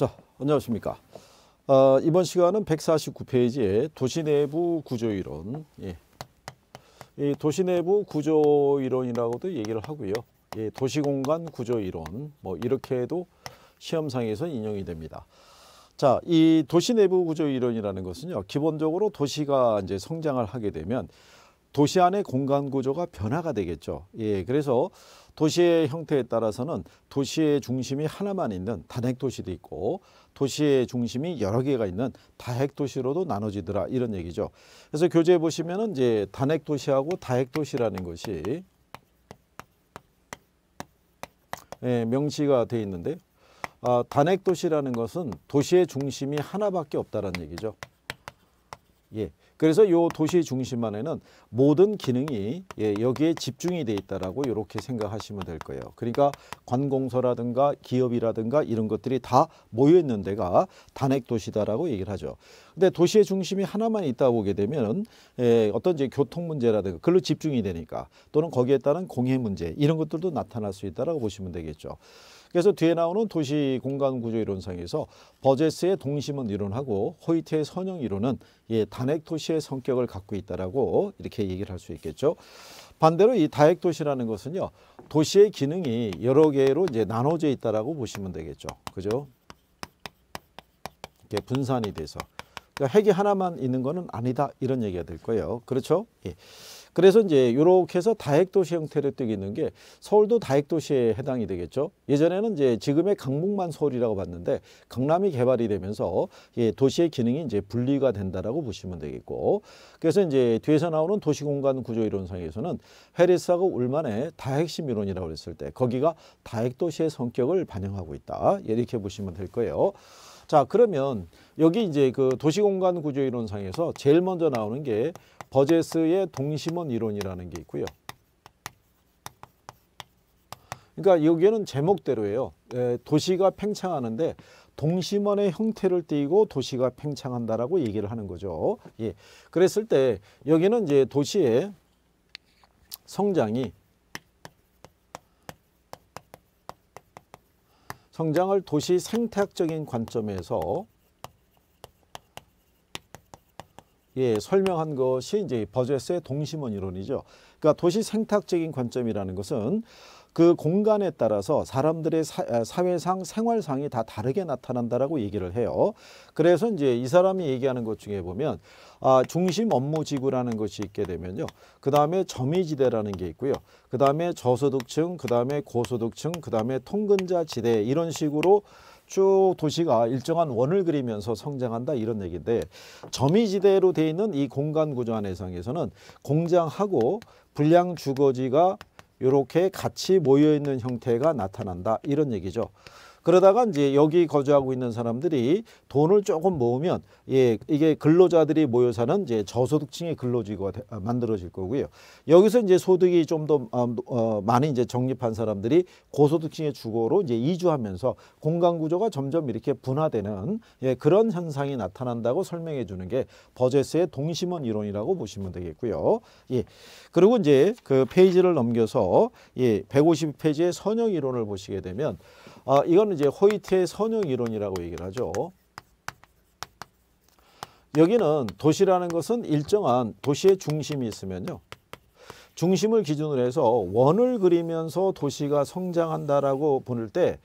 자, 안녕하십니까. 어, 이번 시간은 149페이지에 도시 내부 구조 이론. 예. 이 도시 내부 구조 이론이라고도 얘기를 하고요. 예, 도시 공간 구조 이론. 뭐 이렇게 해도 시험상에서 인용이 됩니다. 자, 이 도시 내부 구조 이론이라는 것은요. 기본적으로 도시가 이제 성장을 하게 되면 도시 안의 공간 구조가 변화가 되겠죠. 예, 그래서 도시의 형태에 따라서는 도시의 중심이 하나만 있는 단핵 도시도 있고 도시의 중심이 여러 개가 있는 다핵 도시로도 나눠지더라 이런 얘기죠. 그래서 교재에 보시면 이제 단핵 도시하고 다핵 도시라는 것이 예, 명시가 되어 있는데 아, 단핵 도시라는 것은 도시의 중심이 하나밖에 없다는 얘기죠. 예, 그래서 요 도시 중심 안에는 모든 기능이 예, 여기에 집중이 돼 있다라고 이렇게 생각하시면 될 거예요. 그러니까 관공서라든가 기업이라든가 이런 것들이 다 모여 있는 데가 단핵 도시다라고 얘기를 하죠. 근데 도시의 중심이 하나만 있다 보게 되면 은 예, 어떤 이제 교통 문제라든가 글로 집중이 되니까 또는 거기에 따른 공해 문제 이런 것들도 나타날 수 있다라고 보시면 되겠죠. 그래서 뒤에 나오는 도시 공간 구조 이론상에서 버제스의 동심은 이론하고 호이트의 선형 이론은 예, 단핵 도시의 성격을 갖고 있다라고 이렇게 얘기를 할 수 있겠죠. 반대로 이 다핵 도시라는 것은요. 도시의 기능이 여러 개로 이제 나눠져 있다라고 보시면 되겠죠. 그죠? 이렇게 분산이 돼서 그러니까 핵이 하나만 있는 것은 아니다 이런 얘기가 될 거예요. 그렇죠? 예. 그래서 이제 이렇게 해서 다핵도시 형태로 뜨있는게 서울도 다핵도시에 해당이 되겠죠. 예전에는 이제 지금의 강북만 서울이라고 봤는데 강남이 개발이 되면서 예, 도시의 기능이 이제 분리가 된다라고 보시면 되겠고 그래서 이제 뒤에서 나오는 도시공간 구조 이론상에서는 헤리스하고 울만의 다핵심 이론이라고 했을 때 거기가 다핵도시의 성격을 반영하고 있다. 예, 이렇게 보시면 될 거예요. 자 그러면 여기 이제 그 도시공간 구조 이론상에서 제일 먼저 나오는 게 버제스의 동심원 이론이라는 게 있고요. 그러니까 여기에는 제목대로예요. 예, 도시가 팽창하는데 동심원의 형태를 띠고 도시가 팽창한다라고 얘기를 하는 거죠. 예. 그랬을 때 여기는 이제 도시의 성장이 성장을 도시 생태학적인 관점에서 예, 설명한 것이 이제 버저스의 동심원 이론이죠. 그러니까 도시 생태학적인 관점이라는 것은 그 공간에 따라서 사람들의 사, 아, 회상 생활상이 다 다르게 나타난다라고 얘기를 해요. 그래서 이제 이 사람이 얘기하는 것 중에 보면 아, 중심 업무 지구라는 것이 있게 되면요. 그다음에 점의지대라는 게 있고요. 그다음에 저소득층, 그다음에 고소득층, 그다음에 통근자 지대 이런 식으로 쭉 도시가 일정한 원을 그리면서 성장한다 이런 얘기인데 점이지대로 돼 있는 이 공간 구조 안에서는 공장하고 불량 주거지가 이렇게 같이 모여 있는 형태가 나타난다 이런 얘기죠. 그러다가 이제 여기 거주하고 있는 사람들이 돈을 조금 모으면 예, 이게 근로자들이 모여 사는 이제 저소득층의 근로지구가 되, 어, 만들어질 거고요. 여기서 이제 소득이 좀더 어, 뭐, 어, 많이 이제 적립한 사람들이 고소득층의 주거로 이제 이주하면서 공간 구조가 점점 이렇게 분화되는 예, 그런 현상이 나타난다고 설명해 주는 게 버제스의 동심원 이론이라고 보시면 되겠고요. 예. 그리고 이제 그 페이지를 넘겨서 예, 150페이지의 선형 이론을 보시게 되면 아, 이건 이거는 이제 호이트의 선형 이론이라고 얘기를 하죠. 여기는 도시라는 것은 일정한 도시의 중심이 있으면요. 중심을 기준으로 해서 원을 그리면서 도시가 성장한다라고 보낼 때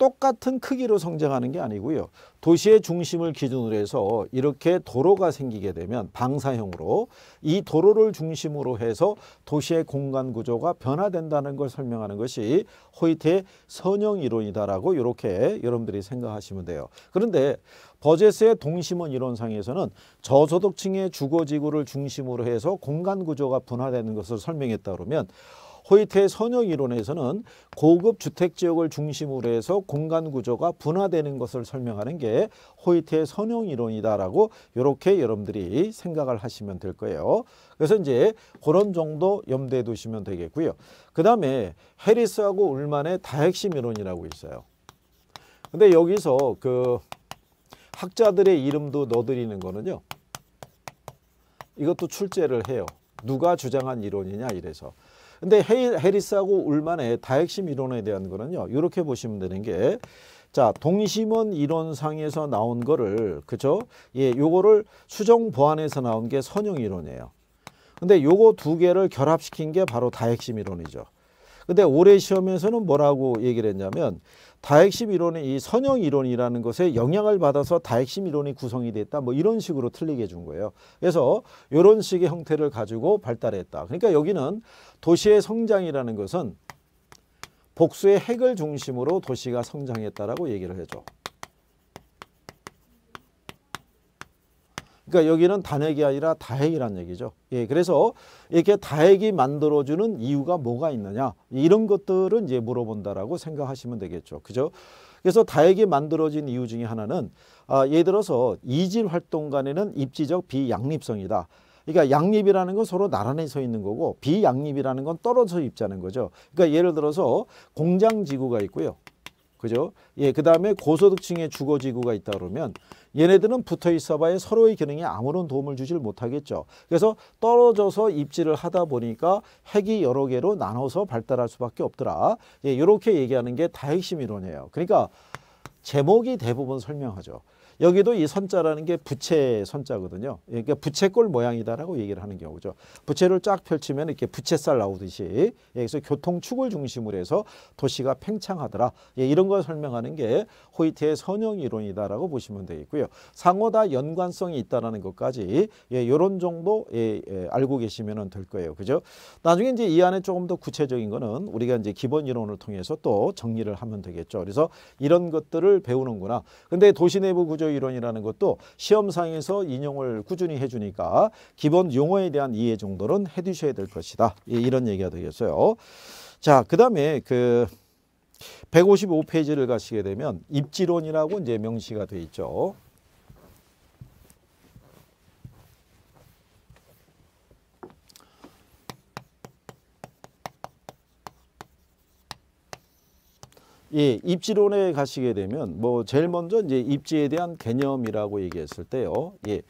똑같은 크기로 성장하는 게 아니고요. 도시의 중심을 기준으로 해서 이렇게 도로가 생기게 되면 방사형으로 이 도로를 중심으로 해서 도시의 공간 구조가 변화된다는 걸 설명하는 것이 호이트의 선형 이론이다라고 이렇게 여러분들이 생각하시면 돼요. 그런데 버제스의 동심원 이론상에서는 저소득층의 주거지구를 중심으로 해서 공간 구조가 분화되는 것을 설명했다 그러면 호이트의 선역 이론에서는 고급 주택 지역을 중심으로 해서 공간 구조가 분화되는 것을 설명하는 게 호이트의 선형 이론이다라고 이렇게 여러분들이 생각을 하시면 될 거예요. 그래서 이제 그런 정도 염두에 두시면 되겠고요. 그 다음에 해리스하고 울만의 다핵심 이론이라고 있어요. 근데 여기서 그 학자들의 이름도 넣어드리는 거는요. 이것도 출제를 해요. 누가 주장한 이론이냐 이래서. 근데 헤일, 해리스하고 울만의 다핵심 이론에 대한 거는요. 이렇게 보시면 되는 게 자, 동심원 이론상에서 나온 거를 그죠? 예, 요거를 수정 보완해서 나온 게 선형 이론이에요. 근데 요거 두 개를 결합시킨 게 바로 다핵심 이론이죠. 근데 올해 시험에서는 뭐라고 얘기를 했냐면 다핵심 이론이이 선형 이론이라는 것에 영향을 받아서 다핵심 이론이 구성이 됐다. 뭐 이런 식으로 틀리게 준 거예요. 그래서 이런 식의 형태를 가지고 발달했다. 그러니까 여기는 도시의 성장이라는 것은 복수의 핵을 중심으로 도시가 성장했다라고 얘기를 해줘. 그러니까 여기는 단핵이 아니라 다핵이란 얘기죠. 예, 그래서 이렇게 다핵이 만들어주는 이유가 뭐가 있느냐 이런 것들은 이제 물어본다라고 생각하시면 되겠죠. 그죠? 그래서 다핵이 만들어진 이유 중에 하나는 아, 예를 들어서 이질 활동 간에는 입지적 비양립성이다. 그러니까 양립이라는 건 서로 나란히 서 있는 거고 비양립이라는 건 떨어져 입자는 거죠. 그러니까 예를 들어서 공장 지구가 있고요. 그죠? 예, 그 다음에 고소득층의 주거지구가 있다 그러면 얘네들은 붙어 있어봐야 서로의 기능에 아무런 도움을 주질 못하겠죠. 그래서 떨어져서 입지를 하다 보니까 핵이 여러 개로 나눠서 발달할 수밖에 없더라. 예, 이렇게 얘기하는 게 다핵심 이론이에요. 그러니까 제목이 대부분 설명하죠. 여기도 이 선자라는 게 부채 선자거든요. 그러니까 부채꼴 모양이다라고 얘기를 하는 경우죠. 부채를 쫙 펼치면 이렇게 부채살 나오듯이 여기서 교통축을 중심으로 해서 도시가 팽창하더라. 예, 이런 걸 설명하는 게 호이트의 선형이론이다라고 보시면 되겠고요. 상호다 연관성이 있다라는 것까지 예, 이런 정도 예, 예 알고 계시면 될 거예요. 그죠? 나중에 이제 이 안에 조금 더 구체적인 거는 우리가 이제 기본 이론을 통해서 또 정리를 하면 되겠죠. 그래서 이런 것들을 배우는구나. 근데 도시 내부 구조 이론이라는 것도 시험상에서 인용을 꾸준히 해주니까 기본 용어에 대한 이해 정도는 해두셔야 될 것이다. 이런 얘기가 되겠어요. 자, 그다음에 그 155페이지를 가시게 되면 입지론이라고 이제 명시가 돼 있죠. 예, 입지론에 가시게 되면 뭐 제일 먼저 이제 입지에 대한 개념이라고 얘기했을 때요. 예.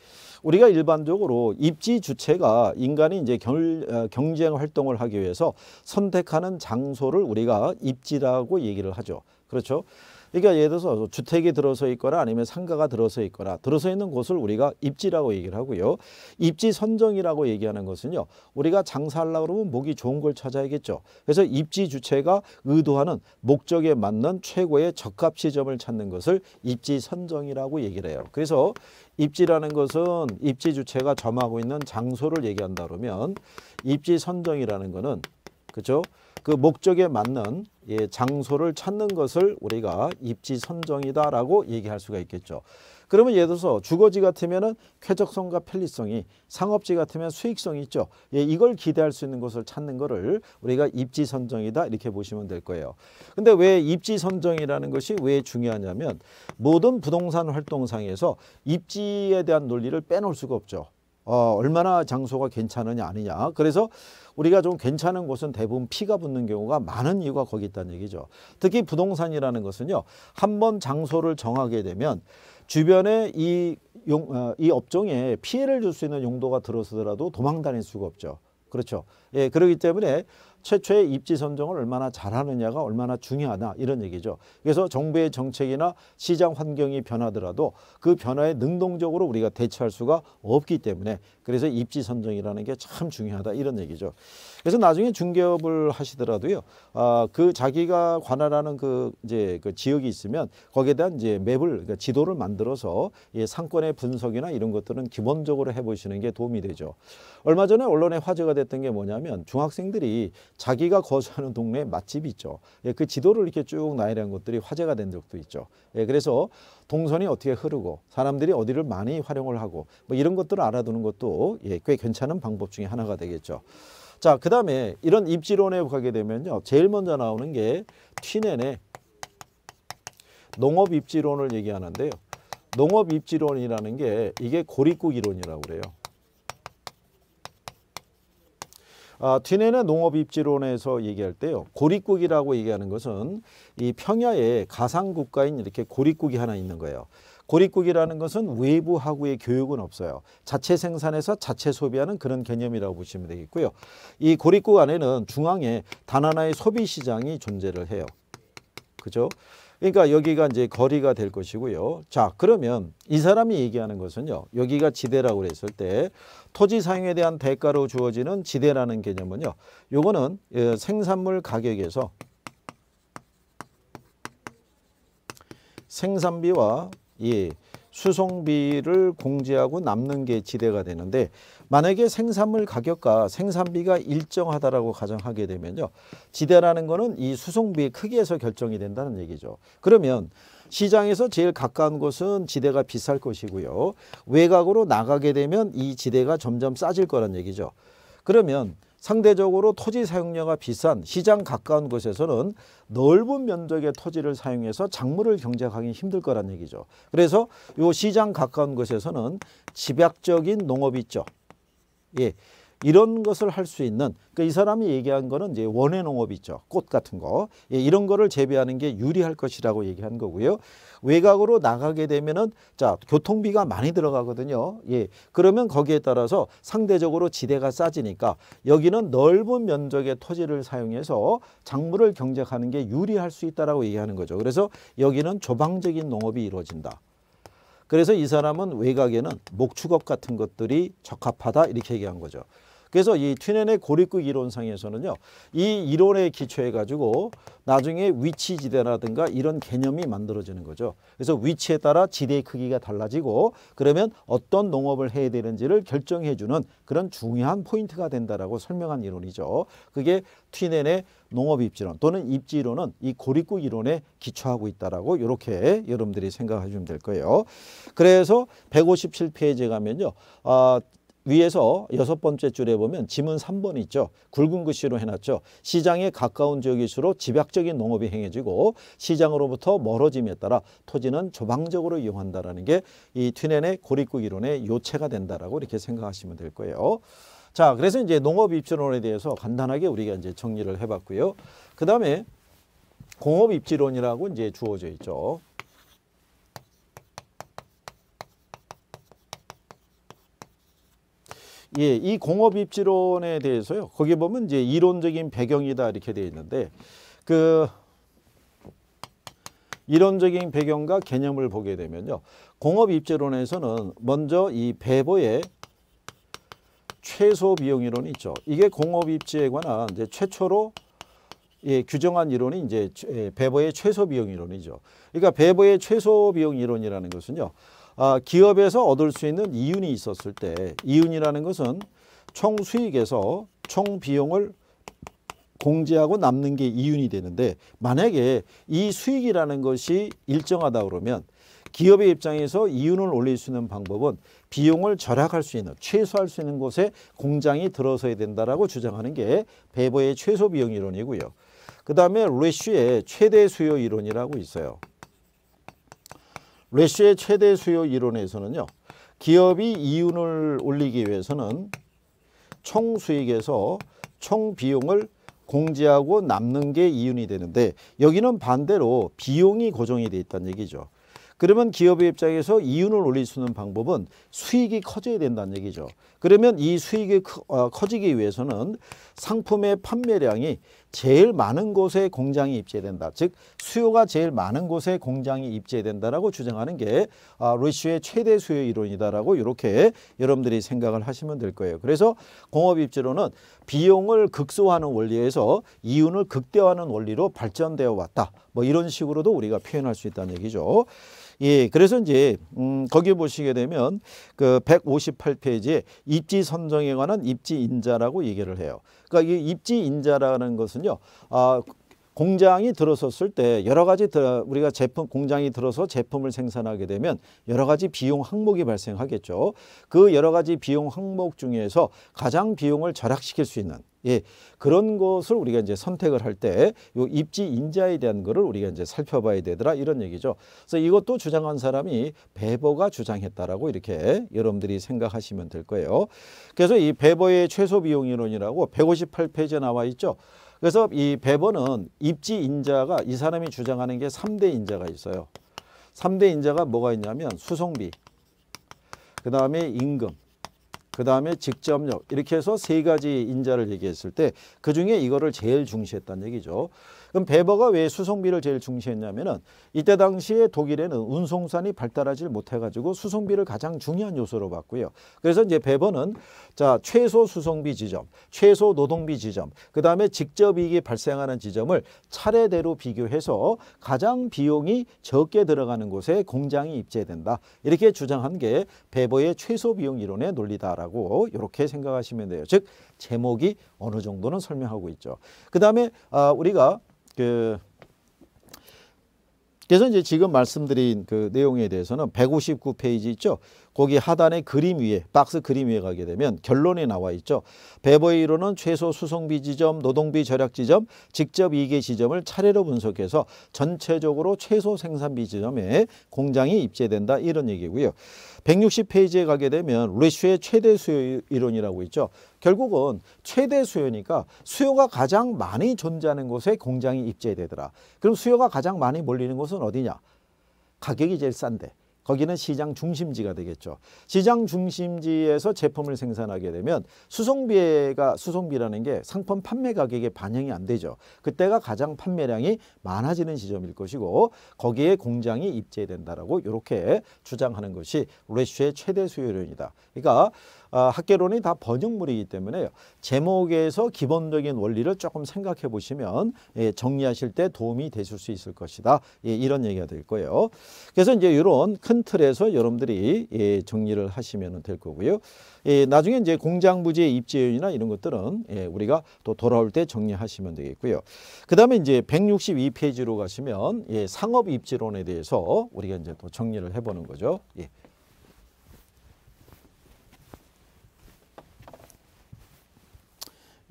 우리가 일반적으로 입지 주체가 인간이 이제 결, 어, 경쟁 활동을 하기 위해서 선택하는 장소를 우리가 입지라고 얘기를 하죠. 그렇죠? 그러니까 예를 들어서 주택이 들어서 있거나 아니면 상가가 들어서 있거나 들어서 있는 곳을 우리가 입지라고 얘기를 하고요. 입지 선정이라고 얘기하는 것은요. 우리가 장사하려고 그러면 목이 좋은 걸 찾아야겠죠. 그래서 입지 주체가 의도하는 목적에 맞는 최고의 적합 시점을 찾는 것을 입지 선정이라고 얘기를 해요. 그래서 입지라는 것은 입지 주체가 점하고 있는 장소를 얘기한다 그러면 입지 선정이라는 것은 그죠? 그 목적에 맞는 예, 장소를 찾는 것을 우리가 입지 선정이다라고 얘기할 수가 있겠죠. 그러면 예를 들어서 주거지 같으면 쾌적성과 편리성이 상업지 같으면 수익성이 있죠. 예, 이걸 기대할 수 있는 곳을 찾는 거를 우리가 입지 선정이다 이렇게 보시면 될 거예요. 근데 왜 입지 선정이라는 것이 왜 중요하냐면 모든 부동산 활동상에서 입지에 대한 논리를 빼놓을 수가 없죠. 어, 얼마나 장소가 괜찮으냐 아니냐 그래서 우리가 좀 괜찮은 곳은 대부분 피가 붙는 경우가 많은 이유가 거기 있다는 얘기죠 특히 부동산이라는 것은요 한 번 장소를 정하게 되면 주변에 이, 용, 어, 이 업종에 피해를 줄 수 있는 용도가 들어서더라도 도망 다닐 수가 없죠 그렇죠 예 그렇기 때문에 최초의 입지 선정을 얼마나 잘하느냐가 얼마나 중요하다 이런 얘기죠. 그래서 정부의 정책이나 시장 환경이 변하더라도 그 변화에 능동적으로 우리가 대처할 수가 없기 때문에 그래서 입지 선정이라는 게 참 중요하다 이런 얘기죠. 그래서 나중에 중개업을 하시더라도요. 아, 그 자기가 관할하는 그 이제 그 지역이 있으면 거기에 대한 이제 맵을 그러니까 지도를 만들어서 예, 상권의 분석이나 이런 것들은 기본적으로 해보시는 게 도움이 되죠. 얼마 전에 언론에 화제가 됐던 게 뭐냐면 중학생들이 자기가 거주하는 동네에 맛집이 있죠. 예, 그 지도를 이렇게 쭉 나열한 것들이 화제가 된 적도 있죠. 예, 그래서 동선이 어떻게 흐르고 사람들이 어디를 많이 활용을 하고 뭐 이런 것들을 알아두는 것도 예, 꽤 괜찮은 방법 중에 하나가 되겠죠. 자, 그 다음에 이런 입지론에 가게 되면요. 제일 먼저 나오는 게 튀넨의 농업 입지론을 얘기하는데요. 농업 입지론이라는 게 이게 고립국 이론이라고 그래요. 아, 뒤내는 농업 입지론에서 얘기할 때요. 고립국이라고 얘기하는 것은 이 평야에 가상 국가인 이렇게 고립국이 하나 있는 거예요. 고립국이라는 것은 외부 하구의 교육은 없어요. 자체 생산에서 자체 소비하는 그런 개념이라고 보시면 되겠고요. 이 고립국 안에는 중앙에 단 하나의 소비 시장이 존재를 해요. 그죠? 그러니까 여기가 이제 거리가 될 것이고요. 자, 그러면 이 사람이 얘기하는 것은요. 여기가 지대라고 그을때 토지 사용에 대한 대가로 주어지는 지대라는 개념은요. 요거는 예, 생산물 가격에서 생산비와 예, 수송비를 공제하고 남는 게 지대가 되는데 만약에 생산물 가격과 생산비가 일정하다라고 가정하게 되면요. 지대라는 거는 이 수송비의 크기에서 결정이 된다는 얘기죠. 그러면 시장에서 제일 가까운 곳은 지대가 비쌀 것이고요. 외곽으로 나가게 되면 이 지대가 점점 싸질 거란 얘기죠. 그러면 상대적으로 토지 사용료가 비싼 시장 가까운 곳에서는 넓은 면적의 토지를 사용해서 작물을 경작하기 힘들 거란 얘기죠. 그래서 요 시장 가까운 곳에서는 집약적인 농업이 있죠. 예, 이런 것을 할 수 있는 그러니까 이 사람이 얘기한 거는 이제 원예 농업 있죠. 꽃 같은 거. 예, 이런 거를 재배하는 게 유리할 것이라고 얘기한 거고요. 외곽으로 나가게 되면은 자, 교통비가 많이 들어가거든요. 예. 그러면 거기에 따라서 상대적으로 지대가 싸지니까 여기는 넓은 면적의 토지를 사용해서 작물을 경작하는 게 유리할 수 있다라고 얘기하는 거죠. 그래서 여기는 조방적인 농업이 이루어진다. 그래서 이 사람은 외곽에는 목축업 같은 것들이 적합하다 이렇게 얘기한 거죠. 그래서 이튜넨의 고립국 이론상에서는요. 이 이론에 기초해 가지고 나중에 위치지대라든가 이런 개념이 만들어지는 거죠. 그래서 위치에 따라 지대의 크기가 달라지고 그러면 어떤 농업을 해야 되는지를 결정해주는 그런 중요한 포인트가 된다라고 설명한 이론이죠. 그게 튜넨의 농업입지론 또는 입지론은 이 고립국 이론에 기초하고 있다라고 이렇게 여러분들이 생각하시면 될 거예요. 그래서 157페이지에 가면요. 아, 위에서 여섯 번째 줄에 보면 지문 3번 있죠. 굵은 글씨로 해놨죠. 시장에 가까운 지역일수록 집약적인 농업이 행해지고 시장으로부터 멀어짐에 따라 토지는 조방적으로 이용한다라는 게 이튜넨의 고립국 이론의 요체가 된다라고 이렇게 생각하시면 될 거예요. 자, 그래서 이제 농업 입지론에 대해서 간단하게 우리가 이제 정리를 해봤고요. 그 다음에 공업 입지론이라고 이제 주어져 있죠. 예, 이 공업 입지론에 대해서요. 거기 보면 이제 이론적인 배경이다 이렇게 되어 있는데 그 이론적인 배경과 개념을 보게 되면요. 공업 입지론에서는 먼저 이 배보의 최소 비용 이론이 있죠. 이게 공업 입지에 관한 이제 최초로 예, 규정한 이론이 이제 예, 배보의 최소 비용 이론이죠. 그러니까 배보의 최소 비용 이론이라는 것은요. 아, 기업에서 얻을 수 있는 이윤이 있었을 때 이윤이라는 것은 총 수익에서 총 비용을 공제하고 남는 게 이윤이 되는데 만약에 이 수익이라는 것이 일정하다 그러면 기업의 입장에서 이윤을 올릴 수 있는 방법은 비용을 절약할 수 있는 최소할수 있는 곳에 공장이 들어서야 된다라고 주장하는 게배버의 최소 비용 이론이고요. 그 다음에 레쉬의 최대 수요 이론이라고 있어요. 레쉬의 최대 수요 이론에서는요. 기업이 이윤을 올리기 위해서는 총수익에서 총비용을 공제하고 남는 게 이윤이 되는데 여기는 반대로 비용이 고정이 돼 있다는 얘기죠. 그러면 기업의 입장에서 이윤을 올릴 수 있는 방법은 수익이 커져야 된다는 얘기죠. 그러면 이 수익이 어, 커지기 위해서는 상품의 판매량이 제일 많은 곳에 공장이 입재된다. 즉 수요가 제일 많은 곳에 공장이 입재된다라고 주장하는 게 루시의 아, 최대 수요 이론이다라고 이렇게 여러분들이 생각을 하시면 될 거예요. 그래서 공업 입지로는 비용을 극소화하는 원리에서 이윤을 극대화하는 원리로 발전되어 왔다. 뭐 이런 식으로도 우리가 표현할 수 있다는 얘기죠. 예, 그래서 이제 음, 거기에 보시게 되면 그 158페이지에 입지 선정에 관한 입지 인자라고 얘기를 해요. 그러니까 이 입지 인자라는 것은요. 아, 공장이 들어섰을 때 여러 가지 우리가 제품 공장이 들어서 제품을 생산하게 되면 여러 가지 비용 항목이 발생하겠죠. 그 여러 가지 비용 항목 중에서 가장 비용을 절약시킬 수 있는 예, 그런 것을 우리가 이제 선택을 할때요 입지 인자에 대한 것을 우리가 이제 살펴봐야 되더라 이런 얘기죠. 그래서 이것도 주장한 사람이 베버가 주장했다라고 이렇게 여러분들이 생각하시면 될 거예요. 그래서 이 베버의 최소 비용 이론이라고 158페이지에 나와 있죠. 그래서 이 베버는 입지 인자가 이 사람이 주장하는 게 3대 인자가 있어요. 3대 인자가 뭐가 있냐면 수송비, 그 다음에 임금, 그 다음에 직접력 이렇게 해서 세 가지 인자를 얘기했을 때 그 중에 이거를 제일 중시했다는 얘기죠. 그럼 베버가 왜 수송비를 제일 중시했냐면은 이때 당시에 독일에는 운송산이 발달하지 못해가지고 수송비를 가장 중요한 요소로 봤고요. 그래서 이제 베버는 자 최소 수송비 지점, 최소 노동비 지점, 그 다음에 직접 이익이 발생하는 지점을 차례대로 비교해서 가장 비용이 적게 들어가는 곳에 공장이 입재된다. 이렇게 주장한 게 베버의 최소 비용 이론의 논리다라고 이렇게 생각하시면 돼요. 즉 제목이 어느 정도는 설명하고 있죠. 그 다음에 아, 우리가 그 그래서 이제 지금 말씀드린 그 내용에 대해서는 159페이지 있죠. 거기 하단의 그림 위에 박스 그림 위에 가게 되면 결론이 나와 있죠. 베버이로는 최소 수송비 지점, 노동비 절약 지점, 직접 이계 지점을 차례로 분석해서 전체적으로 최소 생산비 지점에 공장이 입재된다 이런 얘기고요. 160페이지에 가게 되면 루시의 최대 수요 이론이라고 있죠. 결국은 최대 수요니까 수요가 가장 많이 존재하는 곳에 공장이 입재되더라. 그럼 수요가 가장 많이 몰리는 곳은 어디냐? 가격이 제일 싼데. 거기는 시장 중심지가 되겠죠. 시장 중심지에서 제품을 생산하게 되면 수송비가 수송비라는 게 상품 판매 가격에 반영이 안 되죠. 그때가 가장 판매량이 많아지는 지점일 것이고 거기에 공장이 입재된다라고 이렇게 주장하는 것이 레쉬의 최대 수요료입다 그러니까 아, 학계론이 다 번역물이기 때문에 제목에서 기본적인 원리를 조금 생각해 보시면 예, 정리하실 때 도움이 되실 수 있을 것이다. 예, 이런 얘기가 될 거예요. 그래서 이제 이런 큰 틀에서 여러분들이 예, 정리를 하시면 될 거고요. 예, 나중에 이제 공장 부지의 입지 요인이나 이런 것들은 예, 우리가 또 돌아올 때 정리하시면 되겠고요. 그 다음에 이제 162페이지로 가시면 예, 상업 입지론에 대해서 우리가 이제 또 정리를 해보는 거죠. 예.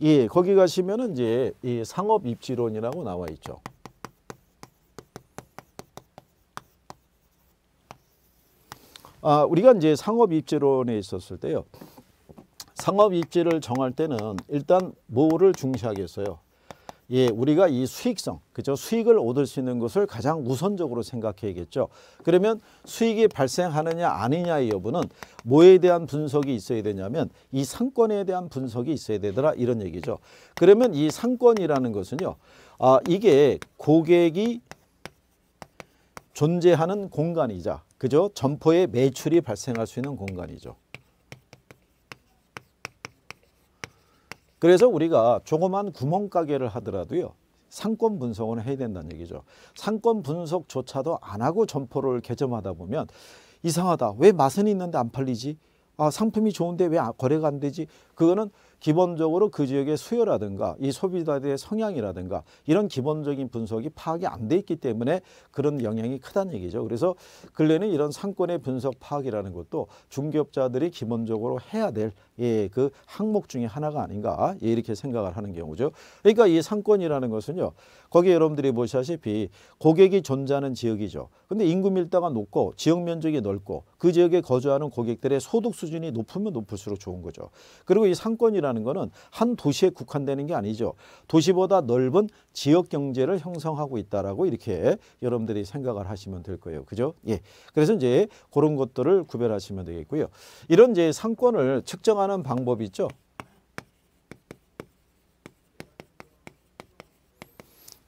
예, 거기 가시면은 이제 이 상업 입지론이라고 나와 있죠. 아, 우리가 이제 상업 입지론에 있었을 때요. 상업 입지를 정할 때는 일단 뭐를 중시하겠어요? 예, 우리가 이 수익성, 그죠? 수익을 얻을 수 있는 것을 가장 우선적으로 생각해야겠죠. 그러면 수익이 발생하느냐 아니냐의 여부는 뭐에 대한 분석이 있어야 되냐면 이 상권에 대한 분석이 있어야 되더라 이런 얘기죠. 그러면 이 상권이라는 것은요. 아, 이게 고객이 존재하는 공간이자 그죠? 점포의 매출이 발생할 수 있는 공간이죠. 그래서 우리가 조그만 구멍가게를 하더라도요. 상권 분석은 해야 된다는 얘기죠. 상권 분석조차도 안 하고 점포를 개점하다 보면 이상하다. 왜 맛은 있는데 안 팔리지? 아, 상품이 좋은데 왜 거래가 안 되지? 그거는 기본적으로 그 지역의 수요라든가 이 소비자들의 성향이라든가 이런 기본적인 분석이 파악이 안 돼 있기 때문에 그런 영향이 크다는 얘기죠. 그래서 근래는 이런 상권의 분석 파악이라는 것도 중개업자들이 기본적으로 해야 될 예, 그 항목 중에 하나가 아닌가 예, 이렇게 생각을 하는 경우죠. 그러니까 이 상권이라는 것은요. 거기 여러분들이 보시다시피 고객이 존재하는 지역이죠. 근데 인구 밀도가 높고 지역 면적이 넓고 그 지역에 거주하는 고객들의 소득 수준이 높으면 높을수록 좋은 거죠. 그리고 이 상권이라는 거는 한 도시에 국한되는 게 아니죠. 도시보다 넓은 지역 경제를 형성하고 있다라고 이렇게 여러분들이 생각을 하시면 될 거예요. 그죠? 예. 그래서 이제 그런 것들을 구별하시면 되겠고요. 이런 이제 상권을 측정하는 하는 방법이 있죠.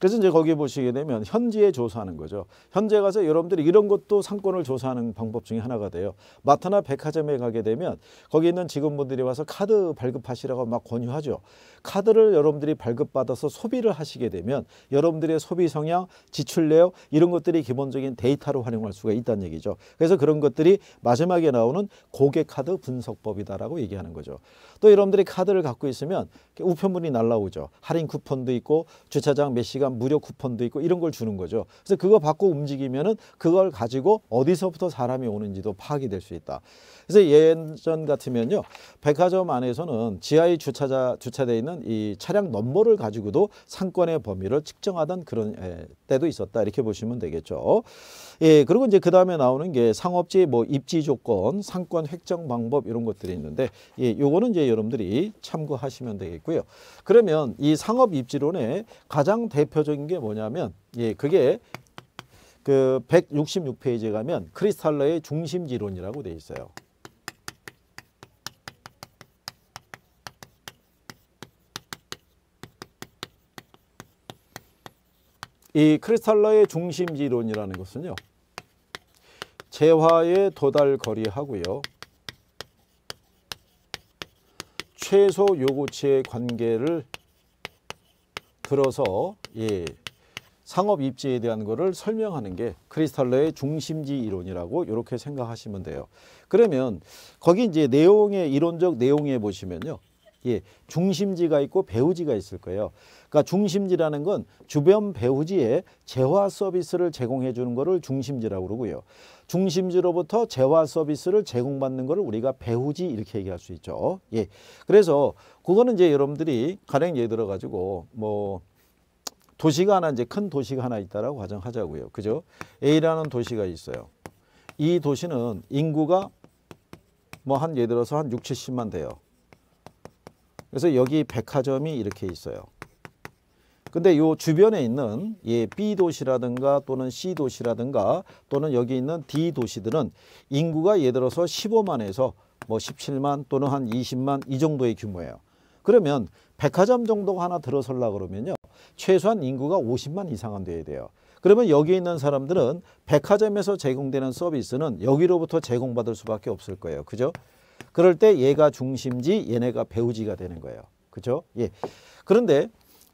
그래서 이제 거기 보시게 되면 현지에 조사하는 거죠. 현재 가서 여러분들이 이런 것도 상권을 조사하는 방법 중에 하나가 돼요. 마트나 백화점에 가게 되면 거기 있는 직원분들이 와서 카드 발급하시라고 막 권유하죠. 카드를 여러분들이 발급받아서 소비를 하시게 되면 여러분들의 소비 성향, 지출 내역 이런 것들이 기본적인 데이터로 활용할 수가 있다는 얘기죠. 그래서 그런 것들이 마지막에 나오는 고객 카드 분석법이다라고 얘기하는 거죠. 또 여러분들이 카드를 갖고 있으면 우편물이 날라오죠. 할인 쿠폰도 있고 주차장 몇 시간 위한 뭐 무료 쿠폰도 있고 이런 걸 주는 거죠. 그래서 그거 받고 움직이면은 그걸 가지고 어디서부터 사람이 오는지도 파악이 될 수 있다. 그래서 예전 같으면요. 백화점 안에서는 지하에 주차자 주차돼 있는 이 차량 넘버를 가지고도 상권의 범위를 측정하던 그런 예, 때도 있었다. 이렇게 보시면 되겠죠. 예, 그리고 이제 그 다음에 나오는 게 상업지 뭐 입지 조건, 상권 획정 방법 이런 것들이 있는데 예, 요거는 이제 여러분들이 참고하시면 되겠고요. 그러면 이 상업 입지론의 가장 대표적인 게 뭐냐면 예, 그게 그 166페이지에 가면 크리스탈러의 중심지론이라고 돼 있어요. 이 크리스탈러의 중심지론이라는 것은요. 재화에 도달거리하고요. 최소 요구치의 관계를 들어서 예, 상업 입지에 대한 것을 설명하는 게 크리스탈러의 중심지 이론이라고 이렇게 생각하시면 돼요. 그러면 거기 이제 내용의 이론적 내용에 보시면요. 예, 중심지가 있고 배후지가 있을 거예요. 그러니까 중심지라는 건 주변 배후지에 재화 서비스를 제공해 주는 거를 중심지라고 그러고요. 중심지로부터 재화 서비스를 제공받는 거를 우리가 배후지 이렇게 얘기할 수 있죠. 예. 그래서 그거는 이제 여러분들이 가령 예를 들어 가지고 뭐 도시가 하나 이제 큰 도시가 하나 있다라고 가정하자고요. 그죠? A라는 도시가 있어요. 이 도시는 인구가 뭐 한 예를 들어서 한 6, 70만 돼요. 그래서 여기 백화점이 이렇게 있어요. 근데 요 주변에 있는 예, B 도시라든가 또는 C 도시라든가 또는 여기 있는 D 도시들은 인구가 예를 들어서 15만에서 뭐 17만 또는 한 20만 이 정도의 규모예요. 그러면 백화점 정도 하나 들어설라 그러면요. 최소한 인구가 50만 이상은 돼야 돼요. 그러면 여기 있는 사람들은 백화점에서 제공되는 서비스는 여기로부터 제공받을 수밖에 없을 거예요. 그죠? 그럴 때 얘가 중심지 얘네가 배우지가 되는 거예요. 그죠? 예. 그런데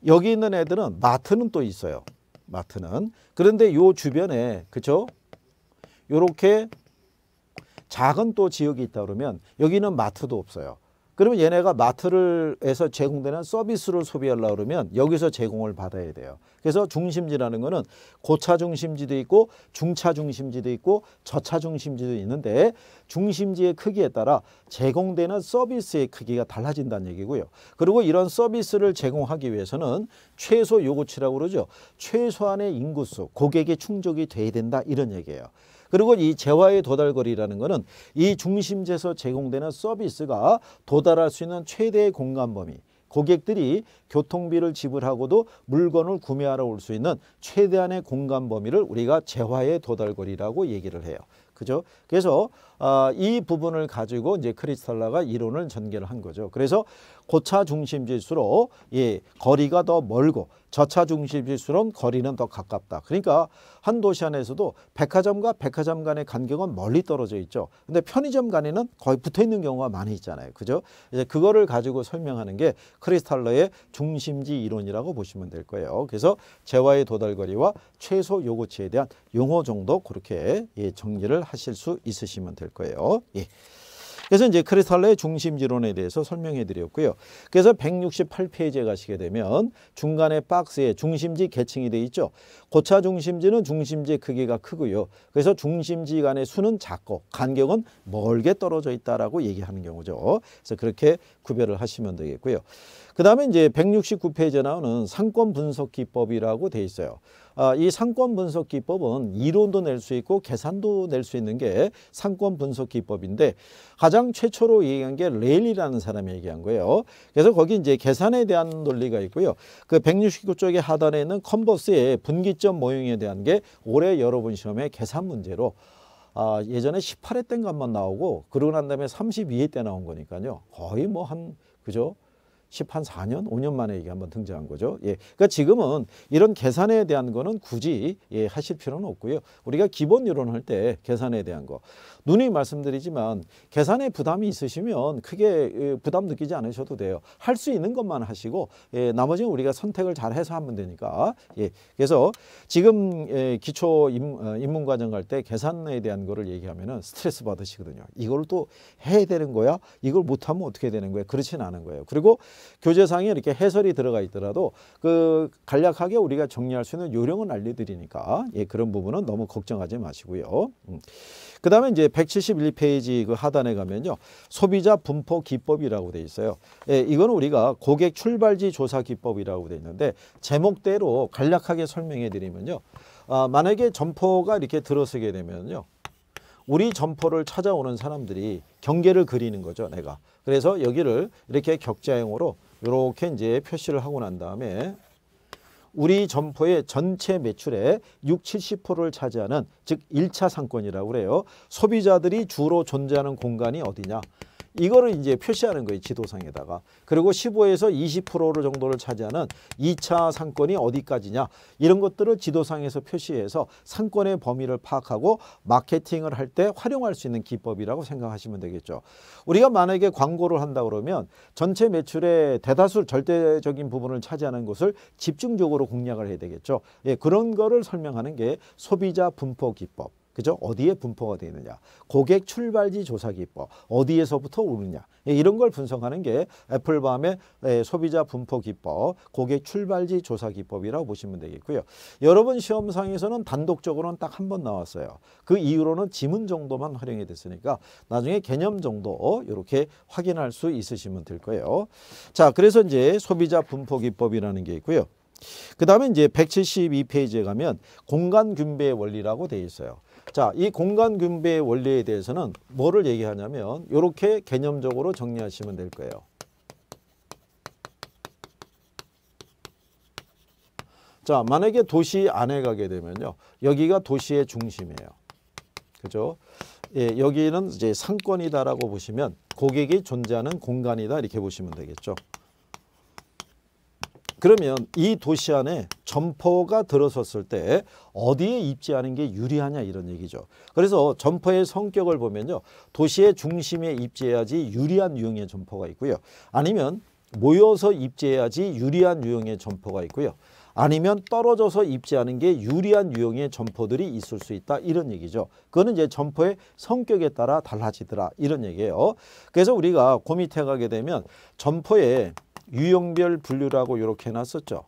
여기 있는 애들은 마트는 또 있어요. 마트는. 그런데 요 주변에 그죠? 요렇게 작은 또 지역이 있다 그러면 여기는 마트도 없어요. 그러면 얘네가 마트를 해서 제공되는 서비스를 소비하려 고 그러면 여기서 제공을 받아야 돼요. 그래서 중심지라는 거는 고차 중심지도 있고 중차 중심지도 있고 저차 중심지도 있는데 중심지의 크기에 따라 제공되는 서비스의 크기가 달라진다는 얘기고요. 그리고 이런 서비스를 제공하기 위해서는 최소 요구치라고 그러죠. 최소한의 인구수, 고객의 충족이 돼야 된다 이런 얘기예요. 그리고 이 재화의 도달거리라는 것은 이 중심지에서 제공되는 서비스가 도달할 수 있는 최대의 공간 범위 고객들이 교통비를 지불하고도 물건을 구매하러 올 수 있는 최대한의 공간 범위를 우리가 재화의 도달거리라고 얘기를 해요. 그죠? 그래서 아, 이 부분을 가지고 이제 크리스탈라가 이론을 전개를 한 거죠. 그래서 고차 중심 지수로 예, 거리가 더 멀고 저차 중심 지수론 거리는 더 가깝다. 그러니까 한 도시 안에서도 백화점과 백화점 간의 간격은 멀리 떨어져 있죠. 근데 편의점 간에는 거의 붙어 있는 경우가 많이 있잖아요. 그죠? 이제 그거를 가지고 설명하는 게 크리스탈러의 중심지 이론이라고 보시면 될 거예요. 그래서 재화의 도달거리와 최소 요구치에 대한 용어 정도 그렇게 예, 정리를 하실 수 있으시면 될될 거예요. 예. 그래서 이제 크리스탈레의 중심지론에 대해서 설명해 드렸고요. 그래서 168페이지에 가시게 되면 중간에 박스에 중심지 계층이 되어 있죠. 고차 중심지는 중심지의 크기가 크고요. 그래서 중심지 간의 수는 작고 간격은 멀게 떨어져 있다라고 얘기하는 경우죠. 그래서 그렇게 구별을 하시면 되겠고요. 그 다음에 이제 169페이지에 나오는 상권 분석 기법이라고 돼 있어요. 아, 이 상권 분석 기법은 이론도 낼 수 있고 계산도 낼 수 있는 게 상권 분석 기법인데 가장 최초로 얘기한 게 레일이라는 사람이 얘기한 거예요. 그래서 거기 이제 계산에 대한 논리가 있고요. 그 169쪽의 하단에 있는 컨버스의 분기점 모형에 대한 게 올해 여러분 시험의 계산 문제로 아, 예전에 18회 때땐 것만 나오고 그러고 난 다음에 32회 때 나온 거니까요. 거의 뭐 한 그죠? 10한 4년, 5년 만에 이게 한번 등장한 거죠. 예. 그러니까 지금은 이런 계산에 대한 거는 굳이 예, 하실 필요는 없고요. 우리가 기본 이론 할 때 계산에 대한 거. 누누이 말씀드리지만 계산에 부담이 있으시면 크게 예, 부담 느끼지 않으셔도 돼요. 할 수 있는 것만 하시고 예, 나머지는 우리가 선택을 잘 해서 하면 되니까. 예, 그래서 지금 예, 기초 어, 입문 과정 갈 때 계산에 대한 거를 얘기하면 스트레스 받으시거든요. 이걸 또 해야 되는 거야? 이걸 못 하면 어떻게 되는 거야? 그렇진 않은 거예요. 그리고 교재상에 이렇게 해설이 들어가 있더라도 그 간략하게 우리가 정리할 수 있는 요령은 알려 드리니까 예, 그런 부분은 너무 걱정하지 마시고요. 음. 그다음에 이제 171페이지 그 하단에 가면요. 소비자 분포 기법이라고 돼 있어요. 예, 이건 우리가 고객 출발지 조사 기법이라고 돼 있는데 제목대로 간략하게 설명해 드리면요. 아, 만약에 점포가 이렇게 들어서게 되면요. 우리 점포를 찾아오는 사람들이 경계를 그리는 거죠. 내가. 그래서 여기를 이렇게 격자형으로 이렇게 이제 표시를 하고 난 다음에 우리 점포의 전체 매출의 6, 70%를 차지하는 즉 1차 상권이라고 그래요. 소비자들이 주로 존재하는 공간이 어디냐? 이거를 이제 표시하는 거예요. 지도상에다가. 그리고 15에서 2 0 정도를 차지하는 2차 상권이 어디까지냐 이런 것들을 지도상에서 표시해서 상권의 범위를 파악하고 마케팅을 할 때 활용할 수 있는 기법이라고 생각하시면 되겠죠. 우리가 만약에 광고를 한다 그러면 전체 매출의 대다수 절대적인 부분을 차지하는 것을 집중적으로 공략을 해야 되겠죠. 예, 그런 거를 설명하는 게 소비자 분포 기법. 그죠? 어디에 분포가 되느냐. 고객 출발지 조사 기법. 어디에서부터 오느냐. 예, 이런 걸 분석하는 게 애플밤의 예, 소비자 분포 기법, 고객 출발지 조사 기법이라고 보시면 되겠고요. 여러분 시험상에서는 단독적으로는 딱 한 번 나왔어요. 그 이후로는 지문 정도만 활용이 됐으니까 나중에 개념 정도 이렇게 어, 확인할 수 있으시면 될 거예요. 자, 그래서 이제 소비자 분포 기법이라는 게 있고요. 그 다음에 이제 172페이지에 가면 공간 균배의 원리라고 되어 있어요. 자, 이 공간 분배의 원리에 대해서는 뭐를 얘기하냐면 이렇게 개념적으로 정리하시면 될 거예요. 자, 만약에 도시 안에 가게 되면요. 여기가 도시의 중심이에요. 그죠? 예, 여기는 이제 상권이다라고 보시면 고객이 존재하는 공간이다 이렇게 보시면 되겠죠. 그러면 이 도시 안에 점포가 들어섰을 때 어디에 입지하는 게 유리하냐 이런 얘기죠. 그래서 점포의 성격을 보면요. 도시의 중심에 입지해야지 유리한 유형의 점포가 있고요. 아니면 모여서 입지해야지 유리한 유형의 점포가 있고요. 아니면 떨어져서 입지하는 게 유리한 유형의 점포들이 있을 수 있다 이런 얘기죠. 그거는 이제 점포의 성격에 따라 달라지더라 이런 얘기예요. 그래서 우리가 고 밑에 가게 되면 점포에 유형별 분류라고 이렇게 해놨었죠.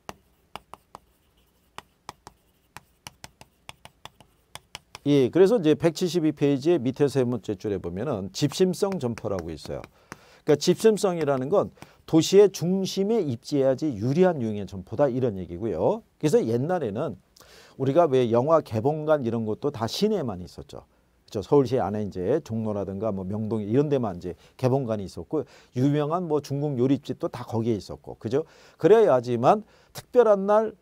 예, 그래서 이제 172페이지의 밑에 세 번째 줄에 보면은 집심성 점포라고 있어요. 그러니까 집심성이라는 건 도시의 중심에 입지해야지 유리한 유형의 점포다 이런 얘기고요. 그래서 옛날에는 우리가 왜 영화 개봉관 이런 것도 다시내만 있었죠. 저 서울시 안에 이제 종로라든가 뭐 명동 이런 데만 이제 개봉관이 있었고 유명한 뭐 중국 요리집도 다 거기에 있었고 그죠? 그래야지만 특별한 날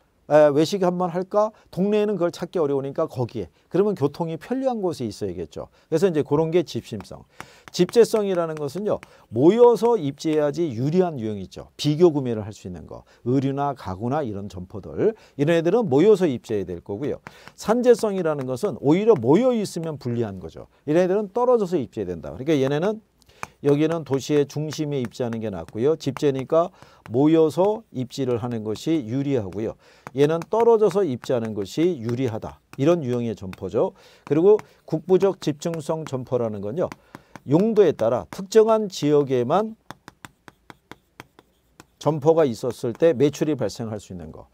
외식 한번 할까? 동네에는 그걸 찾기 어려우니까 거기에. 그러면 교통이 편리한 곳에 있어야겠죠. 그래서 이제 그런 게 집심성. 집재성이라는 것은요. 모여서 입재해야지 유리한 유형이 있죠. 비교 구매를 할 수 있는 거. 의류나 가구나 이런 점포들. 이런 애들은 모여서 입재해야 될 거고요. 산재성이라는 것은 오히려 모여 있으면 불리한 거죠. 이런 애들은 떨어져서 입재해야 된다. 그러니까 얘네는 여기는 도시의 중심에 입지하는 게 낫고요. 집재니까 모여서 입지를 하는 것이 유리하고요. 얘는 떨어져서 입지하는 것이 유리하다. 이런 유형의 점포죠. 그리고 국부적 집중성 점포라는 건요. 용도에 따라 특정한 지역에만 점포가 있었을 때 매출이 발생할 수 있는 거.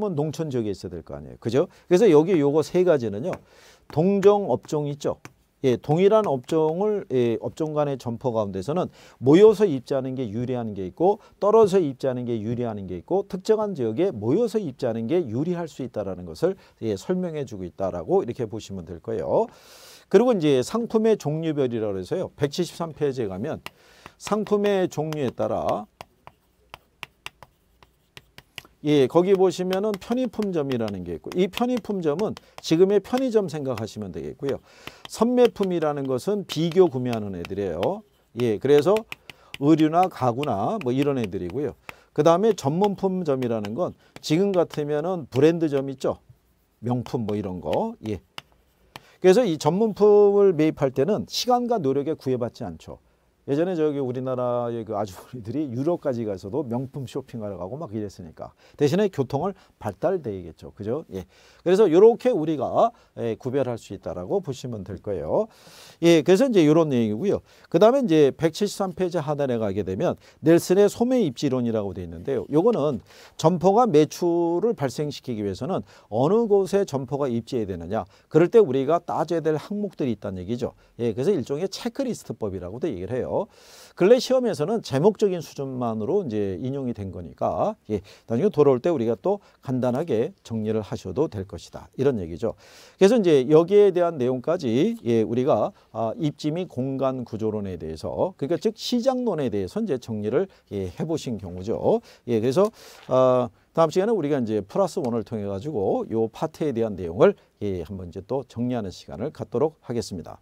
농기구점은 농촌 지역에 있어야 될 거 아니에요. 그죠? 그래서 여기 요거 세 가지는요. 동종 업종 있죠. 예, 동일한 업종을 예, 업종 간의 점포 가운데서는 모여서 입자하는 게 유리하는 게 있고 떨어져 입자하는 게 유리하는 게 있고 특정한 지역에 모여서 입자하는 게 유리할 수 있다라는 것을 예, 설명해 주고 있다라고 이렇게 보시면 될 거예요. 그리고 이제 상품의 종류별이라고 해서요. 173페이지에 가면 상품의 종류에 따라 예, 거기 보시면은 편의품점이라는 게 있고 이 편의품점은 지금의 편의점 생각하시면 되겠고요. 선매품이라는 것은 비교 구매하는 애들이에요. 예, 그래서 의류나 가구나 뭐 이런 애들이고요. 그 다음에 전문품점이라는 건 지금 같으면은 브랜드점 있죠. 명품 뭐 이런 거. 예. 그래서 이 전문품을 매입할 때는 시간과 노력에 구애받지 않죠. 예전에 저기 우리나라의 그 아주머니들이 유럽까지 가서도 명품 쇼핑하러 가고 막 이랬으니까 대신에 교통을 발달되겠죠. 그죠? 예. 그래서 이렇게 우리가 예, 구별할 수 있다라고 보시면 될 거예요. 예. 그래서 이제 이런 내용이고요. 그다음에 이제 173페이지 하단에 가게 되면 넬슨의 소매 입지론이라고 돼 있는데요. 요거는 점포가 매출을 발생시키기 위해서는 어느 곳에 점포가 입지해야 되느냐. 그럴 때 우리가 따져야 될 항목들이 있다는 얘기죠. 예. 그래서 일종의 체크리스트법이라고도 얘기를 해요. 근래 시험에서는 제목적인 수준만으로 이제 인용이 된 거니까 예, 나중에 돌아올 때 우리가 또 간단하게 정리를 하셔도 될 것이다. 이런 얘기죠. 그래서 이제 여기에 대한 내용까지 예, 우리가 아, 입지 및 공간 구조론에 대해서 그러니까 즉 시장론에 대해서 이제 정리를 예, 해보신 경우죠. 예, 그래서 아, 다음 시간에 우리가 이제 플러스 원을 통해 가지고 요 파트에 대한 내용을 예, 한번 이제 또 정리하는 시간을 갖도록 하겠습니다.